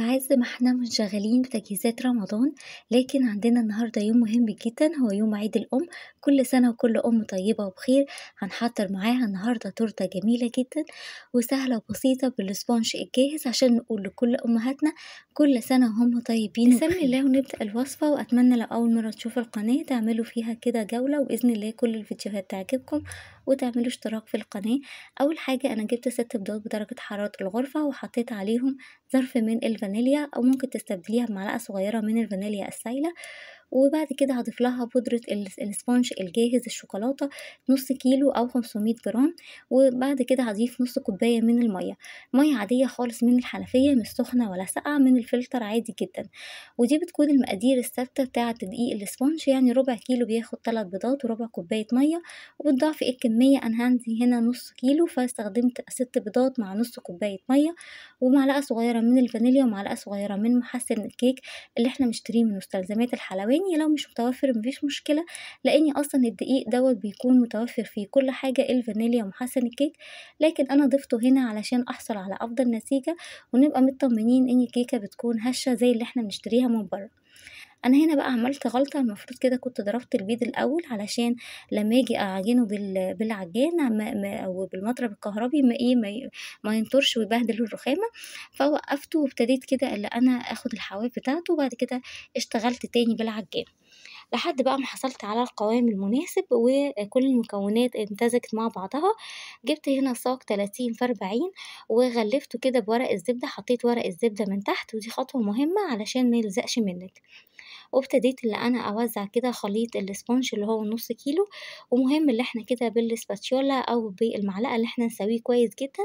في عز ما احنا منشغلين بتجهيزات رمضان لكن عندنا النهاردة يوم مهم جدا هو يوم عيد الأم كل سنة وكل أم طيبة وبخير هنحضر معاها النهاردة تورتة جميلة جدا وسهلة وبسيطة بالسبونج الجاهز عشان نقول لكل أمهاتنا كل سنة وهم طيبين بسم الله ونبدأ الوصفة وأتمنى لو أول مرة تشوفوا القناة تعملوا فيها كده جولة وبإذن الله كل الفيديوهات تعجبكم وتعملوا اشتراك في القناة أول حاجة أنا جبت ست بيضات بدرجة حرارة الغرفة وحطيت عليهم ظرف من الفانيليا أو ممكن تستبدليها بمعلقة صغيرة من الفانيليا السايلة وبعد كده هضيف لها بودرة الاسفنج الجاهز الشوكولاتة نص كيلو أو 500 جرام وبعد كده هضيف نص كوباية من المية مية عادية خالص من الحنفية مش سخنة ولا ساقعة من الفلتر عادي جدا ودي بتكون المقادير الثابتة بتاعة دقيق الاسفنج يعني ربع كيلو بياخد تلات بيضات وربع كوباية مية ايه الكمية أنا عندي هنا نص كيلو فاستخدمت ست بيضات مع نص كوباية مية ومعلقة صغيرة من الفانيليا ومعلقة صغيرة من محسن الكيك اللي احنا مشتريه من مستلزمات الحلويات لاني لو مش متوفر مفيش مشكله لاني اصلا الدقيق دوت بيكون متوفر فيه كل حاجه الفانيليا ومحسن الكيك لكن انا ضفته هنا علشان احصل على افضل نتيجه ونبقى مطمنين ان الكيكه بتكون هشه زي اللي احنا بنشتريها من بره انا هنا بقى عملت غلطة المفروض كده كنت ضربت البيض الاول علشان لما اجي اعجنه بالعجان او بالمضرب الكهربي ما ايه ما, ينطرش ويبهدل الرخامة فوقفته وابتديت كده اللي انا اخد الحواف بتاعته وبعد كده اشتغلت تاني بالعجان لحد بقى ما حصلت على القوام المناسب وكل المكونات امتزجت مع بعضها جبت هنا ساق 30 في 40 وغلفته كده بورق الزبدة حطيت ورق الزبدة من تحت ودي خطوة مهمة علشان ما يلزقش منك وابتديت اللي انا اوزع كده خليط الاسبونج اللي هو نص كيلو ومهم اللي احنا كده بالاسباتيولا او بالمعلقه اللي احنا نسويه كويس جدا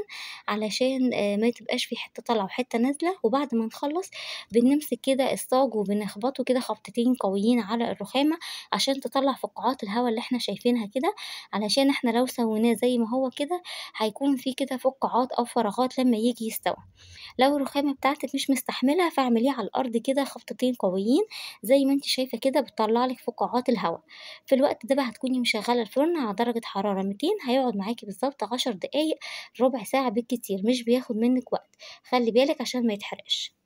علشان آه، ما تبقاش في حته طالعه وحته نازله وبعد ما نخلص بنمسك كده الصاج وبنخبطه كده خبطتين قويين على الرخام الخامة عشان تطلع فقاعات الهوا اللي احنا شايفينها كده علشان احنا لو سويناه زي ما هو كده هيكون في كده فقاعات أو فراغات لما يجي يستوي. لو الرخامة بتاعتك مش مستحملة فاعمليه على الأرض كده خفطتين قويين زي ما انت شايفة كده بتطلعلك فقاعات الهوا. في الوقت ده بقى هتكوني مشغلة الفرن على درجة حرارة متين هيقعد معاكي بالظبط عشر دقايق ربع ساعة بالكتير مش بياخد منك وقت خلي بالك عشان ما يتحرقش.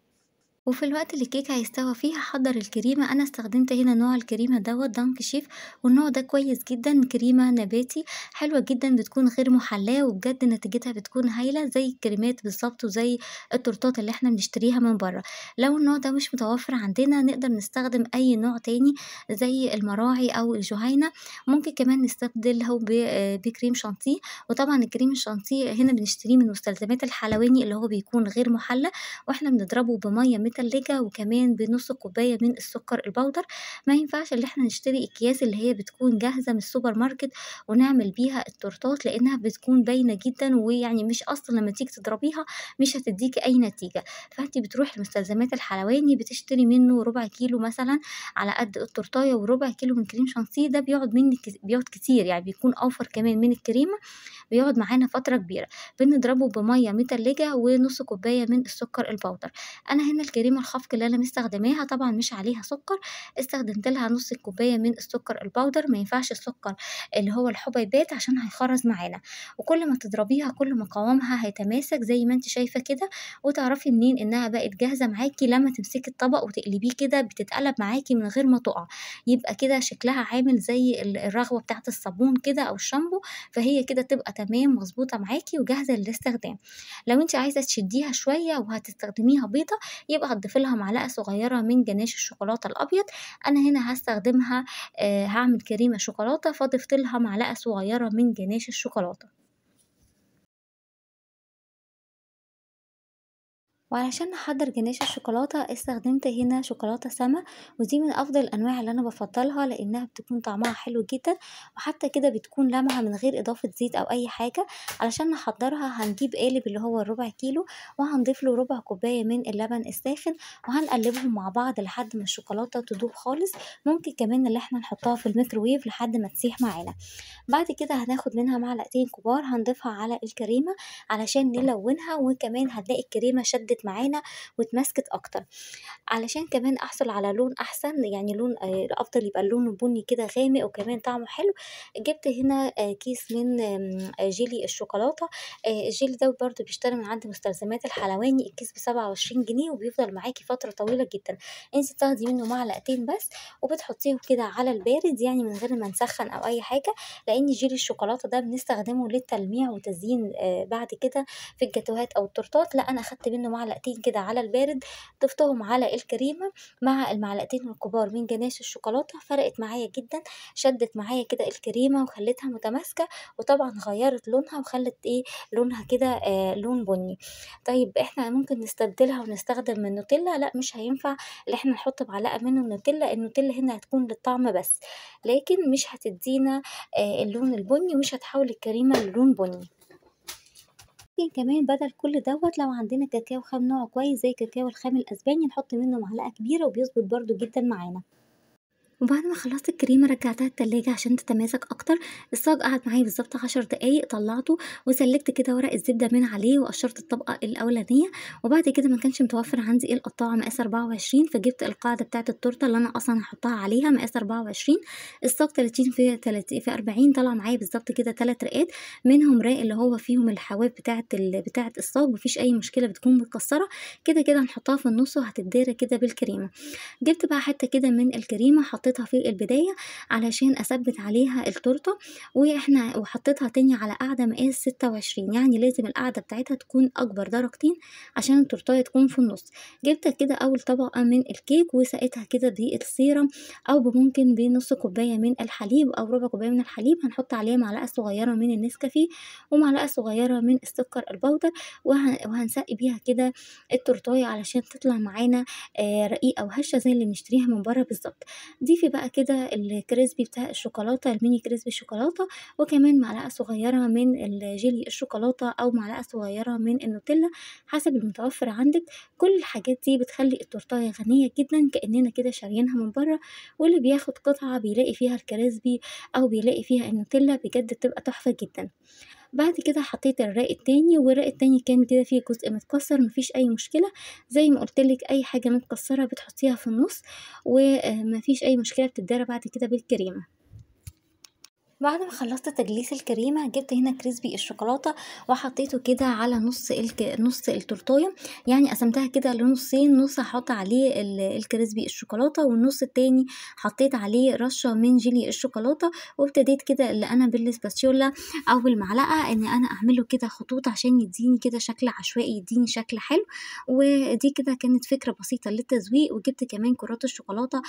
وفي الوقت اللي الكيك هيستوى فيه هحضر الكريمة أنا استخدمت هنا نوع الكريمة دوت دانك شيف والنوع ده كويس جدا كريمة نباتي حلوة جدا بتكون غير محلاة وبجد نتيجتها بتكون هايلة زي الكريمات بالظبط وزي التورتات اللي احنا بنشتريها من بره لو النوع ده مش متوفر عندنا نقدر نستخدم أي نوع تاني زي المراعي أو الجهينة ممكن كمان نستبدله آه، بكريم شانتيه وطبعا الكريم الشانتيه هنا بنشتريه من مستلزمات الحلواني اللي هو بيكون غير محلى واحنا بنضربه بمية متلجة وكمان بنص كوباية من السكر البودر ما ينفعش اللي احنا نشتري اكياس اللي هي بتكون جاهزة من السوبر ماركت ونعمل بيها التورتات لأنها بتكون باينة جدا ويعني مش أصلا لما تيجي تضربيها مش هتديكي أي نتيجة فأنت بتروحي المستلزمات الحلواني بتشتري منه ربع كيلو مثلا على قد التورتاية وربع كيلو من كريم شانسيه ده بيقعد منك بيقعد كتير يعني بيكون أوفر كمان من الكريمة بيقعد معانا فترة كبيرة بنضربه بمية متلجة ونص كوباية من السكر البودر أنا هنا الكريمة الخفق اللي أنا مستخدماها طبعا مش عليها سكر استخدمت لها نص كوباية من السكر البودر ما ينفعش السكر اللي هو الحبيبات عشان هيخرز معانا وكل ما تضربيها كل ما قوامها هيتماسك زي ما انت شايفة كده وتعرفي منين انها بقت جاهزة معاكي لما تمسكي الطبق وتقلبيه كده بتتقلب معاكي من غير ما تقع يبقى كده شكلها عامل زي الرغوة بتاعت الصابون كده او الشامبو فهي كده تبقى تمام مظبوطه معاكي وجاهزه للاستخدام لو انت عايزه تشديها شويه وهتستخدميها بيضه يبقى هتضيفي لها معلقه صغيره من جناش الشوكولاته الابيض انا هنا هستخدمها آه، هعمل كريمه شوكولاته فضفت لها معلقه صغيره من جناش الشوكولاته وعلشان نحضر جناش الشوكولاتة استخدمت هنا شوكولاتة سما ودي من أفضل الأنواع اللي أنا بفضلها لأنها بتكون طعمها حلو جدا وحتى كده بتكون لمعة من غير إضافة زيت أو أي حاجة علشان نحضرها هنجيب قالب اللي هو الربع كيلو وهنضيف له ربع كوباية من اللبن الساخن وهنقلبهم مع بعض لحد ما الشوكولاتة تدوب خالص ممكن كمان اللي احنا نحطها في الميكروويف لحد ما تسيح معانا بعد كده هناخد منها معلقتين كبار هنضيفها على الكريمة علشان نلونها وكمان هتلاقي الكريمة شدت اتشدت معانا واتماسكت اكتر علشان كمان احصل على لون احسن يعني لون آه، افضل يبقى لونه بني كده غامق وكمان طعمه حلو جبت هنا آه، كيس من جيلي الشوكولاته آه، الجيلي ده برده بيشتري من عند مستلزمات الحلواني الكيس ب 27 جنيه وبيفضل معاكي فتره طويله جدا انت تاخدي منه معلقتين بس وبتحطيهم كده على البارد يعني من غير ما نسخن او اي حاجه لان جيلي الشوكولاته ده بنستخدمه للتلميع وتزيين بعد كده في الجاتوهات او التورتات لا انا اخدت منه معلقه معلقتين كده على البارد ضفتهم على الكريمه مع المعلقتين الكبار من جناش الشوكولاته فرقت معايا جدا شدت معايا كده الكريمه وخلتها متماسكه وطبعا غيرت لونها وخلت ايه لونها كده آه لون بني طيب احنا ممكن نستبدلها ونستخدم النوتيلا لا مش هينفع اللي احنا نحط معلقه منه النوتيلا النوتيلا هنا هتكون للطعم بس لكن مش هتدينا آه اللون البني ومش هتحول الكريمه للون بني ممكن كمان بدل كل دوت لو عندنا كاكاو خام نوع كويس زي كاكاو الخام الأسباني نحط منه معلقة كبيرة وبيظبط برده جدا معانا وبعد ما خلصت الكريمه رجعتها التلاجة عشان تتماسك اكتر الصاج قعد معايا بالظبط عشر دقايق طلعته وسلكت كده ورق الزبده من عليه وقشرت الطبقه الاولانيه وبعد كده ما كانش متوفر عندي إيه القطاعه مقاس 24 فجبت القاعده بتاعه التورته اللي انا اصلا هحطها عليها مقاس 24 الصاج 30 في 30 في 40 طلع معايا بالظبط كده ثلاث رقات منهم راق اللي هو فيهم الحواف بتاعه ال... بتاعه الصاج مفيش اي مشكله بتكون متكسره كده كده هنحطها في النص وهتتدارى كده بالكريمه جبت بقى حته كده من الكريمه حطيت حطيتها في البداية علشان أثبت عليها التورتة وإحنا وحطيتها تاني على قاعدة مقاس ستة وعشرين يعني لازم القاعدة بتاعتها تكون أكبر درجتين عشان التورتاية تكون في النص جبت كده أول طبقة من الكيك وسقيتها كده بالسيرم أو ممكن بنص كوباية من الحليب أو ربع كوباية من الحليب هنحط عليها معلقة صغيرة من النسكافيه ومعلقة صغيرة من السكر البودر وهنسقي بيها كده التورتاية علشان تطلع معانا آه، رقيقة وهشة زي اللي بنشتريها من بره بالظبط دي ضيفي بقى كده الكريسبي بتاع الشوكولاتة الميني كريسبي الشوكولاتة وكمان معلقة صغيرة من الجيلي الشوكولاتة أو معلقة صغيرة من النوتيلا حسب المتوفر عندك كل الحاجات دي بتخلي التورتاية غنية جدا كأننا كده شاريينها من بره واللي بياخد قطعة بيلاقي فيها الكريسبي أو بيلاقي فيها النوتيلا بجد بتبقى تحفة جدا بعد كده حطيت الراق التاني والراق التاني كان كده فيه جزء متكسر مفيش اي مشكله زي ما قلتلك اي حاجه متكسره بتحطيها في النص ومفيش آه، اي مشكله بتتدارى بعد كده بالكريمه بعد ما خلصت تجليس الكريمة جبت هنا كريسبي الشوكولاتة وحطيته كده على نص الك... نص التورتاية يعني قسمتها كده لنصين نص هحط عليه ال... الكريسبي الشوكولاتة والنص التاني حطيت عليه رشة من جيلي الشوكولاتة وابتديت كده اللي انا بالسباتيولا او بالمعلقة ان انا اعمله كده خطوط عشان يديني كده شكل عشوائي يديني شكل حلو ودي كده كانت فكرة بسيطة للتزويق وجبت كمان كرات الشوكولاتة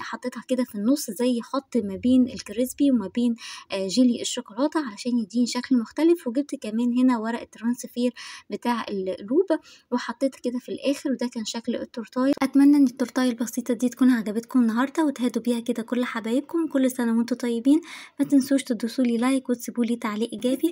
حطيتها كده في النص زي خط ما بين الكريسبي وما بين آه، جيلي الشوكولاته علشان يديني شكل مختلف وجبت كمان هنا ورق الترانسفير بتاع القلوب وحطيت كده في الاخر وده كان شكل التورتايه اتمنى ان التورتايه البسيطه دي تكون عجبتكم النهارده وتهدوا بيها كده كل حبايبكم كل سنه وانتم طيبين ما تنسوش تدوسولي لايك وتسيبولي تعليق ايجابي